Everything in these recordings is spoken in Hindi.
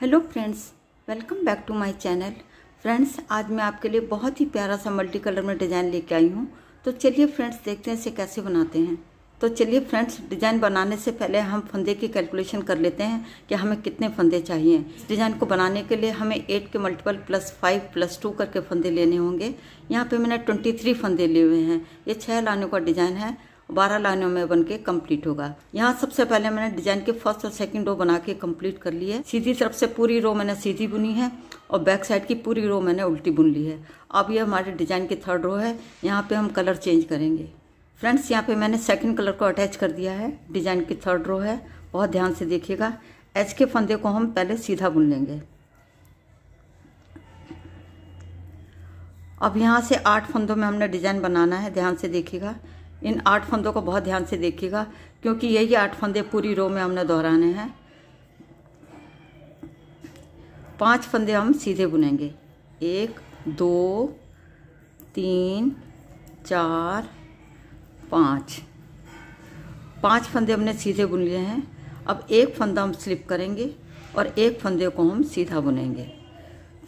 hello friends welcome back to my channel friends आज मैं आपके लिए बहुत ही प्यारा सा मल्टी कलर में डिज़ाइन लेके आई हूँ तो चलिए फ्रेंड्स देखते हैं इसे कैसे बनाते हैं तो चलिए फ्रेंड्स डिज़ाइन बनाने से पहले हम फंदे की कैलकुलेशन कर लेते हैं कि हमें कितने फंदे चाहिए डिज़ाइन को बनाने के लिए हमें एट के multiple plus five plus two करके फंदे लेने होंगे यहाँ पे मैंने ट्वेंटी थ्री फंदे लिए हुए हैं ये छः लाने का डिज़ाइन है बारह लाइनों में बन के कम्प्लीट होगा यहाँ सबसे पहले मैंने डिजाइन के फर्स्ट और सेकेंड रो बना के कम्प्लीट कर ली है सीधी तरफ से पूरी रो मैंने सीधी बुनी है और बैक साइड की पूरी रो मैंने उल्टी बुन ली है अब ये हमारे डिजाइन की थर्ड रो है यहाँ पे हम कलर चेंज करेंगे फ्रेंड्स यहाँ पे मैंने सेकंड कलर को अटैच कर दिया है डिजाइन की थर्ड रो है बहुत ध्यान से देखिएगा एच के फंदे को हम पहले सीधा बुन लेंगे अब यहाँ से आठ फंदों में हमने डिजाइन बनाना है ध्यान से देखिएगा इन आठ फंदों को बहुत ध्यान से देखिएगा क्योंकि यही आठ फंदे पूरी रो में हमने दोहराने हैं पांच फंदे हम सीधे बुनेंगे एक दो तीन चार पाँच पांच फंदे हमने सीधे बुन लिए हैं अब एक फंदा हम स्लिप करेंगे और एक फंदे को हम सीधा बुनेंगे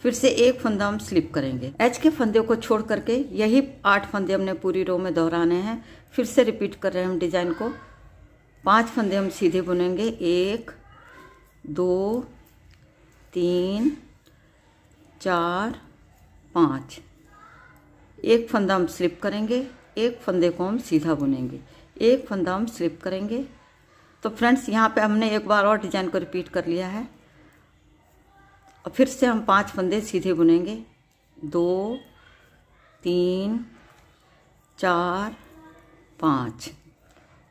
फिर से एक फंदा हम स्लिप करेंगे एच के फंदे को छोड़ करके यही आठ फंदे हमने पूरी रो में दोहराने हैं फिर से रिपीट कर रहे हैं हम डिजाइन को पांच फंदे हम सीधे बुनेंगे एक दो तीन चार पाँच एक फंदा हम स्लिप करेंगे एक फंदे को हम सीधा बुनेंगे एक फंदा हम स्लिप करेंगे तो फ्रेंड्स यहाँ पे हमने एक बार और डिजाइन को रिपीट कर लिया है और फिर से हम पांच फंदे सीधे बुनेंगे दो तीन चार पाँच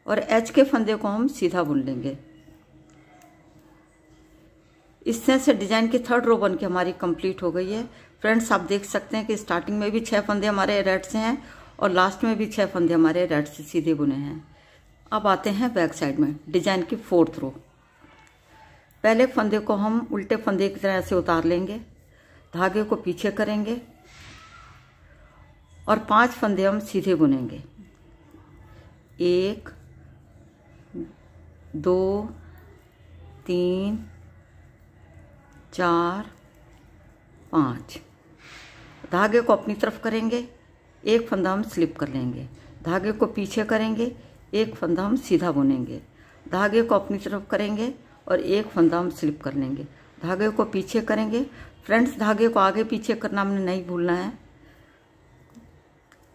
और एच के फंदे को हम सीधा बुन लेंगे इस तरह से डिजाइन की थर्ड रो बन के हमारी कंप्लीट हो गई है फ्रेंड्स आप देख सकते हैं कि स्टार्टिंग में भी छह फंदे हमारे रेड से हैं और लास्ट में भी छह फंदे हमारे रेड से सीधे बुने हैं अब आते हैं बैक साइड में डिजाइन की फोर्थ रो पहले फंदे को हम उल्टे फंदे की तरह से उतार लेंगे धागे को पीछे करेंगे और पांच फंदे हम सीधे बुनेंगे एक दो तीन चार पाँच धागे को अपनी तरफ करेंगे एक फंदा हम स्लिप कर लेंगे धागे को पीछे करेंगे एक फंदा हम सीधा बुनेंगे धागे को अपनी तरफ करेंगे और एक फंदा हम स्लिप कर लेंगे धागे को पीछे करेंगे फ्रेंड्स धागे को आगे पीछे करना हमने नहीं भूलना है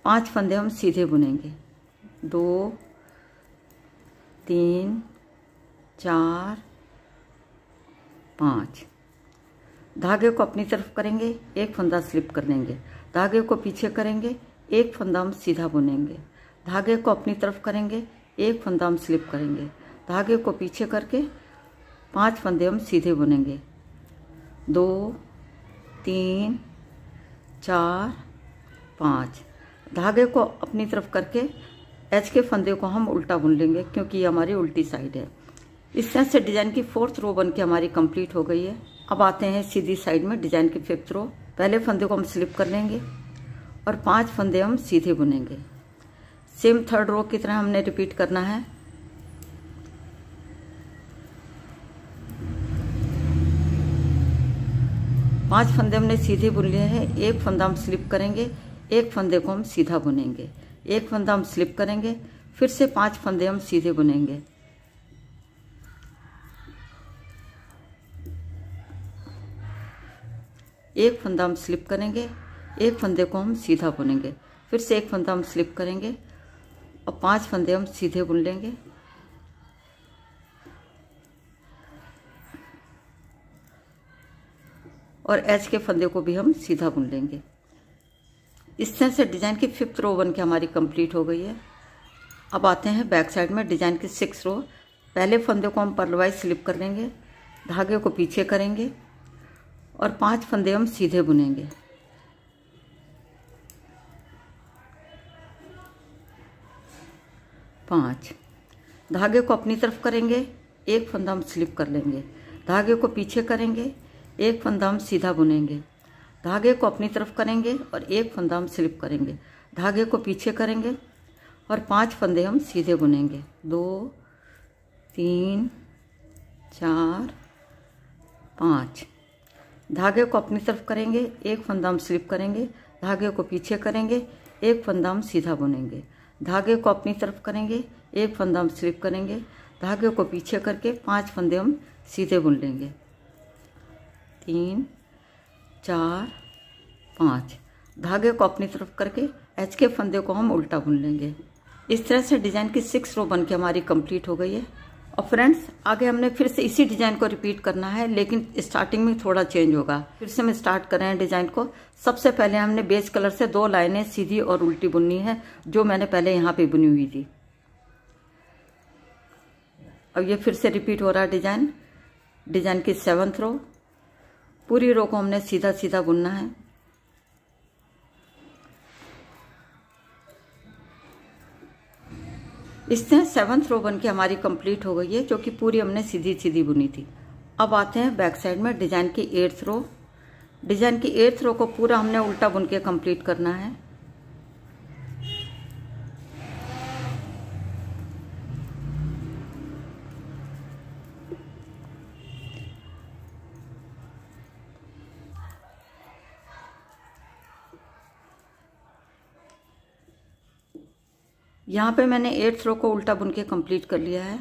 पांच फंदे हम सीधे बुनेंगे दो तीन चार पाँच धागे को अपनी तरफ करेंगे एक फंदा स्लिप कर लेंगे धागे को पीछे करेंगे एक फंदा हम सीधा बुनेंगे धागे को अपनी तरफ करेंगे एक फंदा हम स्लिप करेंगे धागे को पीछे करके पांच फंदे हम सीधे बुनेंगे दो तीन चार पाँच धागे को अपनी तरफ करके एच के फंदे को हम उल्टा बुन लेंगे क्योंकि ये हमारी उल्टी साइड है इस तरह से डिजाइन की फोर्थ रो बन के हमारी कंप्लीट हो गई है अब आते हैं सीधी साइड में डिजाइन की फिफ्थ रो पहले फंदे को हम स्लिप कर लेंगे और पांच फंदे हम सीधे बुनेंगे सेम थर्ड रो की तरह हमने रिपीट करना है पांच फंदे हमने सीधे बुन लिए हैं एक फंदा हम स्लिप करेंगे एक फंदे को हम सीधा बुनेंगे एक फंदा हम स्लिप करेंगे फिर से पांच फंदे हम सीधे बुनेंगे एक फंदा हम स्लिप करेंगे एक फंदे को हम सीधा बुनेंगे फिर से एक फंदा हम स्लिप करेंगे और पांच फंदे हम सीधे बुन लेंगे और एच के फंदे को भी हम सीधा बुन लेंगे इस तरह से डिज़ाइन की फिफ्थ रो बन के हमारी कंप्लीट हो गई है अब आते हैं बैक साइड में डिज़ाइन की सिक्स रो पहले फंदे को हम परलवाइज स्लिप कर लेंगे धागे को पीछे करेंगे और पांच फंदे हम सीधे बुनेंगे पाँच धागे को अपनी तरफ करेंगे एक फंदा हम स्लिप कर लेंगे धागे को पीछे करेंगे एक फंदा हम सीधा बुनेंगे धागे को अपनी तरफ करेंगे और एक फंदा हम स्लिप करेंगे धागे को पीछे करेंगे और पांच फंदे हम सीधे बुनेंगे दो तीन चार पाँच धागे को अपनी तरफ करेंगे एक फंदा हम स्लिप करेंगे धागे को पीछे करेंगे एक फंदा हम सीधा बुनेंगे धागे को अपनी तरफ करेंगे एक फंदा हम स्लिप करेंगे धागे को पीछे करके पांच फंदे हम सीधे बुन लेंगे तीन चार पाँच धागे को अपनी तरफ करके एच के फंदे को हम उल्टा बुन लेंगे इस तरह से डिजाइन की सिक्स रो बन के हमारी कंप्लीट हो गई है और फ्रेंड्स आगे हमने फिर से इसी डिजाइन को रिपीट करना है लेकिन स्टार्टिंग में थोड़ा चेंज होगा फिर से हम स्टार्ट कर रहे हैं डिजाइन को सबसे पहले हमने बेस कलर से दो लाइनें सीधी और उल्टी बुननी है जो मैंने पहले यहाँ पे बुनी हुई थी अब ये फिर से रिपीट हो रहा है डिजाइन डिजाइन की सेवन्थ रो पूरी रो को हमने सीधा सीधा बुनना है इस तरह सेवन्थ रो बन के हमारी कंप्लीट हो गई है जो कि पूरी हमने सीधी सीधी बुनी थी अब आते हैं बैक साइड में डिजाइन की एट्थ रो डिजाइन की एट्थ रो को पूरा हमने उल्टा बुन के कंप्लीट करना है यहाँ पे मैंने एट्थ रो को उल्टा बुन के कम्प्लीट कर लिया है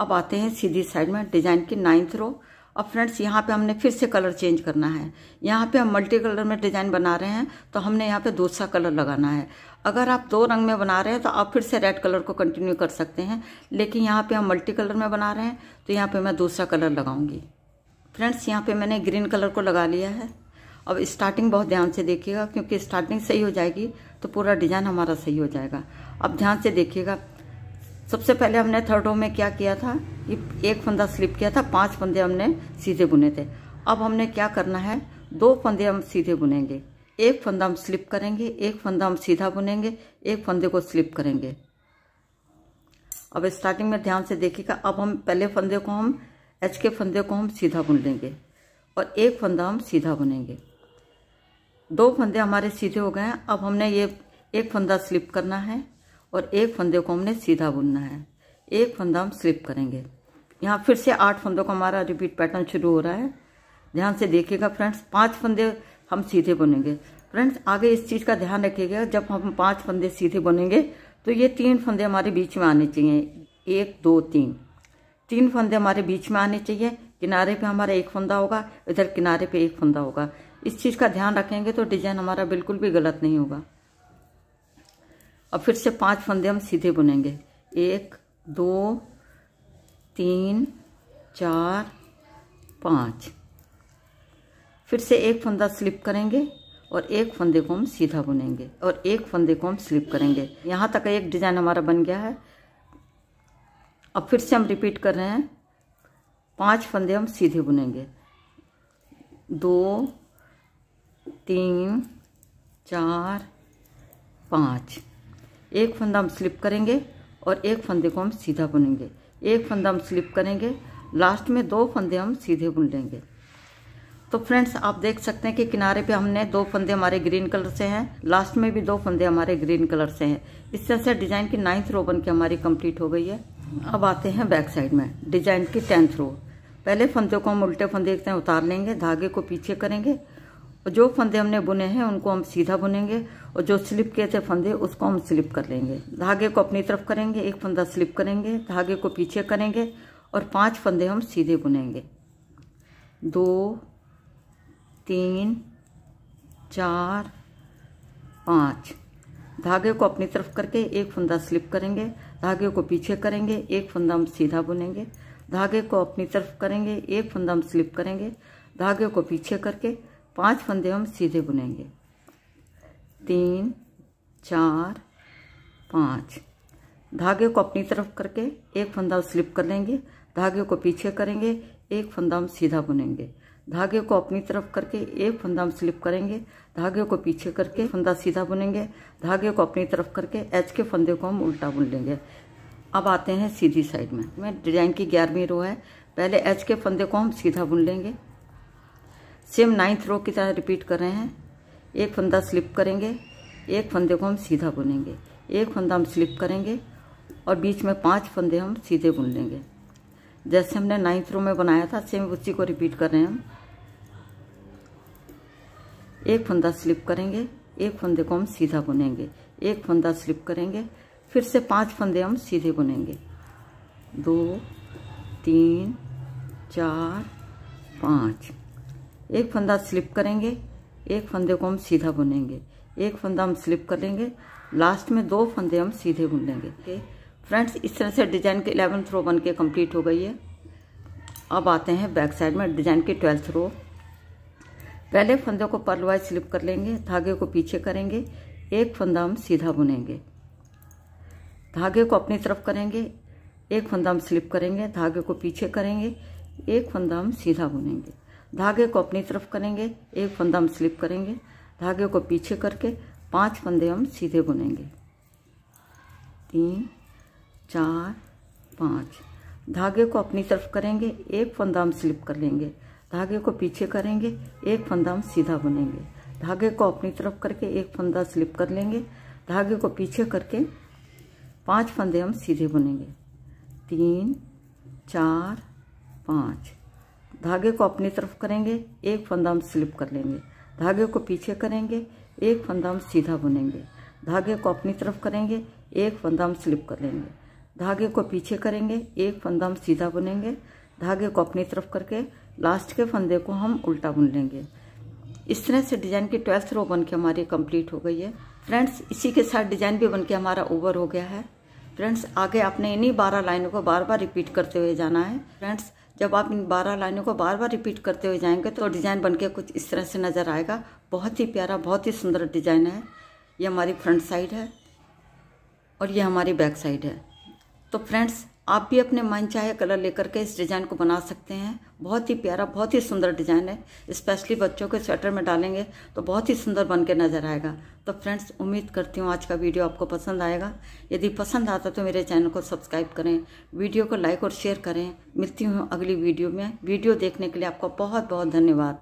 अब आते हैं सीधी साइड में डिजाइन की नाइन्थ रो अब फ्रेंड्स यहाँ पे हमने फिर से कलर चेंज करना है यहाँ पे हम मल्टी कलर में डिजाइन बना रहे हैं तो हमने यहाँ पे दूसरा कलर लगाना है अगर आप दो रंग में बना रहे हैं तो आप फिर से रेड कलर को कंटिन्यू कर सकते हैं लेकिन यहाँ पे हम मल्टी कलर में बना रहे हैं तो यहाँ पे मैं दूसरा कलर लगाऊंगी फ्रेंड्स यहाँ पे मैंने ग्रीन कलर को लगा लिया है अब स्टार्टिंग बहुत ध्यान से देखिएगा क्योंकि स्टार्टिंग सही हो जाएगी तो पूरा डिज़ाइन हमारा सही हो जाएगा अब ध्यान से देखिएगा सबसे पहले हमने थर्ड रो में क्या किया था ये एक फंदा स्लिप किया था पांच फंदे हमने सीधे बुने थे अब हमने क्या करना है दो फंदे हम सीधे बुनेंगे एक फंदा हम स्लिप करेंगे एक फंदा हम सीधा बुनेंगे एक फंदे को स्लिप करेंगे अब स्टार्टिंग में ध्यान से देखिएगा अब हम पहले फंदे को हम एच के फंदे को हम सीधा बुन लेंगे और एक फंदा हम सीधा बुनेंगे दो फंदे हमारे सीधे हो गए हैं अब हमने ये एक फंदा स्लिप करना है और एक फंदे को हमने सीधा बुनना है एक फंदा हम स्लिप करेंगे यहाँ फिर से आठ फंदों का हमारा रिपीट पैटर्न शुरू हो रहा है ध्यान से देखिएगा फ्रेंड्स पांच फंदे हम सीधे बुनेंगे फ्रेंड्स आगे इस चीज़ का ध्यान रखिएगा जब हम पांच फंदे सीधे बुनेंगे तो ये तीन फंदे हमारे बीच में आने चाहिए एक दो तीन तीन फंदे हमारे बीच में आने चाहिए किनारे पे हमारा एक फंदा होगा इधर किनारे पे एक फंदा होगा इस चीज़ का ध्यान रखेंगे तो डिजाइन हमारा बिल्कुल भी गलत नहीं होगा अब फिर से पांच फंदे हम सीधे बुनेंगे एक दो तीन चार पाँच फिर से एक फंदा स्लिप करेंगे और एक फंदे को हम सीधा बुनेंगे और एक फंदे को हम स्लिप करेंगे यहाँ तक एक डिज़ाइन हमारा बन गया है अब फिर से हम रिपीट कर रहे हैं पांच फंदे हम सीधे बुनेंगे दो तीन चार पाँच एक फंदा हम स्लिप करेंगे और एक फंदे को हम सीधा बुनेंगे एक फंदा हम स्लिप करेंगे लास्ट में दो फंदे हम सीधे बुन लेंगे तो फ्रेंड्स आप देख सकते हैं कि किनारे पे हमने दो फंदे हमारे ग्रीन कलर से हैं लास्ट में भी दो फंदे हमारे ग्रीन कलर से हैं इस तरह से डिजाइन की नाइन्थ रो बन के हमारी कंप्लीट हो गई है अब आते हैं बैक साइड में डिजाइन की टेंथ रो पहले फंदे को हम उल्टे फंदे एक उतार लेंगे धागे को पीछे करेंगे और जो फंदे हमने बुने हैं उनको हम सीधा बुनेंगे और जो स्लिप किए थे फंदे उसको हम स्लिप कर लेंगे धागे को अपनी तरफ करेंगे एक फंदा स्लिप करेंगे धागे को पीछे करेंगे और पांच फंदे हम सीधे बुनेंगे दो तीन चार पाँच धागे को अपनी तरफ करके एक फंदा स्लिप करेंगे धागे को पीछे करेंगे एक फंदा हम सीधा बुनेंगे धागे को अपनी तरफ करेंगे एक फंदा हम स्लिप करेंगे धागे को पीछे करके पांच फंदे हम सीधे बुनेंगे तीन चार पाँच धागे को अपनी तरफ करके एक फंदा स्लिप कर लेंगे धागे को पीछे करेंगे एक फंदा हम सीधा बुनेंगे धागे को अपनी तरफ करके एक फंदा हम स्लिप करेंगे धागे को पीछे करके फंदा सीधा बुनेंगे धागे को अपनी तरफ करके एच के फंदे को हम उल्टा बुन लेंगे अब आते हैं सीधी साइड में मैं डिजाइन की ग्यारहवीं रो है पहले एच के फंदे को हम सीधा बुन लेंगे सेम नाइन्थ रो की तरह रिपीट कर रहे हैं एक फंदा स्लिप करेंगे एक फंदे को हम सीधा बुनेंगे एक फंदा हम स्लिप करेंगे और बीच में पांच फंदे हम सीधे बुन लेंगे जैसे हमने नाइन्थ रो में बनाया था सेम उसी को रिपीट कर रहे हैं हम एक फंदा स्लिप करेंगे एक फंदे को हम सीधा बुनेंगे एक फंदा स्लिप करेंगे फिर से पांच फंदे हम सीधे बुनेंगे दो तीन चार पाँच एक फंदा स्लिप करेंगे एक फंदे को हम सीधा बुनेंगे एक फंदा हम स्लिप कर लेंगे लास्ट में दो फंदे हम सीधे बुन लेंगे फ्रेंड्स इस तरह से डिजाइन के इलेवन थ्रो बन के कम्प्लीट हो गई है अब आते हैं बैक साइड में डिजाइन के ट्वेल्थ रो पहले फंदे को पर्ल वाइज स्लिप कर लेंगे धागे को पीछे करेंगे एक फंदा हम सीधा बुनेंगे धागे को अपनी तरफ करेंगे एक फंदा हम स्लिप करेंगे धागे को पीछे करेंगे एक फंदा हम सीधा बुनेंगे धागे को अपनी तरफ करेंगे एक फंदा हम स्लिप करेंगे धागे को पीछे करके पांच फंदे हम सीधे बुनेंगे तीन चार पाँच धागे को अपनी तरफ करेंगे एक फंदा हम स्लिप कर लेंगे धागे को पीछे करेंगे एक फंदा हम सीधा बुनेंगे धागे को अपनी तरफ करके एक फंदा स्लिप कर लेंगे धागे को पीछे करके पांच फंदे हम सीधे बुनेंगे तीन चार पाँच धागे को अपनी तरफ करेंगे एक फंदा हम स्लिप कर लेंगे धागे को पीछे करेंगे एक फंदा हम सीधा बुनेंगे धागे को अपनी तरफ करेंगे एक फंदा हम स्लिप कर लेंगे धागे को पीछे करेंगे एक फंदा हम सीधा बुनेंगे धागे को अपनी तरफ करके लास्ट के फंदे को हम उल्टा बुन लेंगे इस तरह से डिजाइन की ट्वेल्थ रो बन के हमारी कंप्लीट हो गई है फ्रेंड्स इसी के साथ डिजाइन भी बन के हमारा ओवर हो गया है फ्रेंड्स आगे आपने इन्हीं बारह लाइनों को बार बार रिपीट करते हुए जाना है फ्रेंड्स जब आप इन बारह लाइनों को बार बार रिपीट करते हुए जाएंगे तो डिज़ाइन बनके कुछ इस तरह से नज़र आएगा बहुत ही प्यारा बहुत ही सुंदर डिज़ाइन है ये हमारी फ्रंट साइड है और ये हमारी बैक साइड है तो फ्रेंड्स आप भी अपने मन चाहे कलर लेकर के इस डिज़ाइन को बना सकते हैं बहुत ही प्यारा बहुत ही सुंदर डिज़ाइन है स्पेशली बच्चों के स्वेटर में डालेंगे तो बहुत ही सुंदर बन के नज़र आएगा तो फ्रेंड्स उम्मीद करती हूँ आज का वीडियो आपको पसंद आएगा यदि पसंद आता तो मेरे चैनल को सब्सक्राइब करें वीडियो को लाइक और शेयर करें मिलती हूँ अगली वीडियो में वीडियो देखने के लिए आपका बहुत बहुत धन्यवाद